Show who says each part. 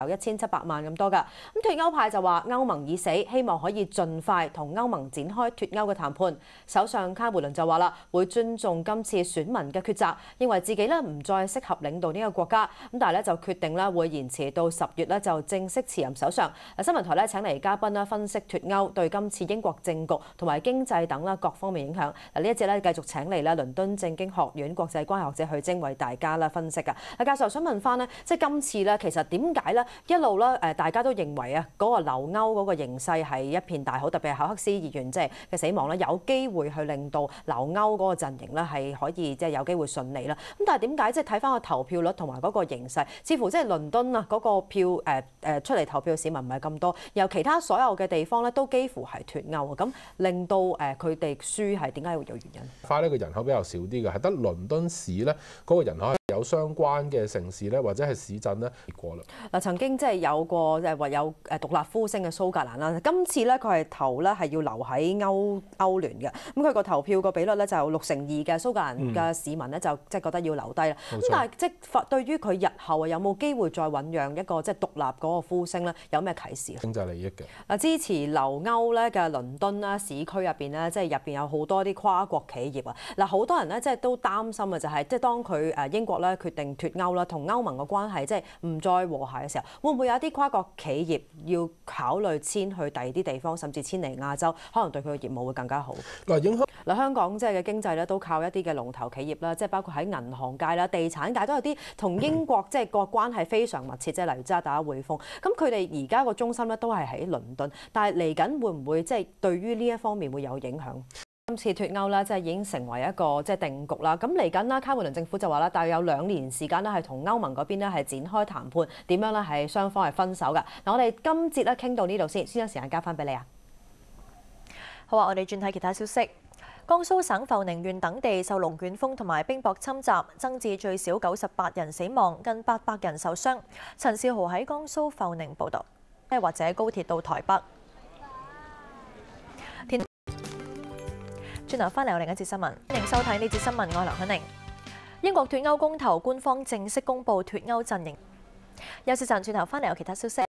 Speaker 1: 有一千七百万咁多噶，咁脱欧派就话欧盟已死，希望可以尽快同欧盟展开脱欧嘅谈判。首相卡梅伦就话啦，会尊重今次选民嘅抉择，认为自己咧唔再适合领导呢个国家，咁但系咧就决定咧会延迟到十月咧就正式辞任首相。嗱，新闻台咧请嚟嘉宾啦，分析脱欧对今次英国政局同埋经济等啦各方面影响。嗱，呢一节咧继续请嚟咧伦敦政经学院国际关係学者許晶为大家啦分析噶。阿教授想问翻咧，即系今次咧，其实点解咧？一路咧，大家都認為啊，嗰個留歐嗰個形勢係一片大好，特別係考克斯議員即係嘅死亡咧，有機會去令到留歐嗰個陣營咧係可以即係有機會順利啦。咁但係點解即係睇翻個投票率同埋嗰個形勢，似乎即係倫敦啊嗰個票誒誒出嚟投票嘅市民唔係咁多，然其他所有嘅地方咧都幾乎係脱歐啊，咁令到誒佢哋輸係點解會有原因？花呢個人口比較少啲嘅，係得倫敦市咧嗰個人口。有相关嘅城市咧，或者系市镇咧，过啦。嗱，曾经即系有过，即系话有诶独立呼声嘅苏格兰啦。今次咧，佢系投咧系要留喺欧欧联嘅。咁佢个投票个比率咧就六成二嘅苏格兰嘅市民咧就即系觉得要留低啦。咁但系即系对于佢日后啊有冇机会再酝酿一个即系独立嗰个呼声咧，有咩启示？经济利益嘅嗱，支持留欧咧嘅伦敦啦，市区入边咧，即系入边有好多啲跨国企业啊。嗱，好多人咧即系都担心嘅就系，即系当佢诶英国。咧決定脱歐啦，同歐盟嘅關係即係唔再和諧嘅時候，會唔會有一啲跨國企業要考慮遷去第二啲地方，甚至遷嚟亞洲，可能對佢嘅業務會更加好？嗱，影響嗱香港即係嘅經濟咧，都靠一啲嘅龍頭企業啦，即係包括喺銀行界啦、地產界都有啲同英國即係個關係非常密切，即係例如揸打匯豐，咁佢哋而家個中心咧都係喺倫敦，但係嚟緊會唔會即係對於呢一方面會有影響？今次脱欧咧，即系已经成为一个即系定局啦。咁嚟紧啦，卡梅伦政府就话啦，大约有两年时间咧，系同欧盟嗰边咧系展开谈判，点样咧系双方
Speaker 2: 系分手噶。嗱，我哋今节咧倾到呢度先，先将时间交翻俾你啊。好啊，我哋转睇其他消息。江苏省阜宁县等地受龙卷风同埋冰雹侵袭，增至最少九十八人死亡，近八百人受伤。陈少豪喺江苏阜宁报道。或者高铁到台北。转头翻嚟有另一则新闻，欢迎收睇呢则新闻，我系刘海玲。英国脱欧公投官方正式公布脱欧阵营。有线阵转头翻嚟，有其他消息。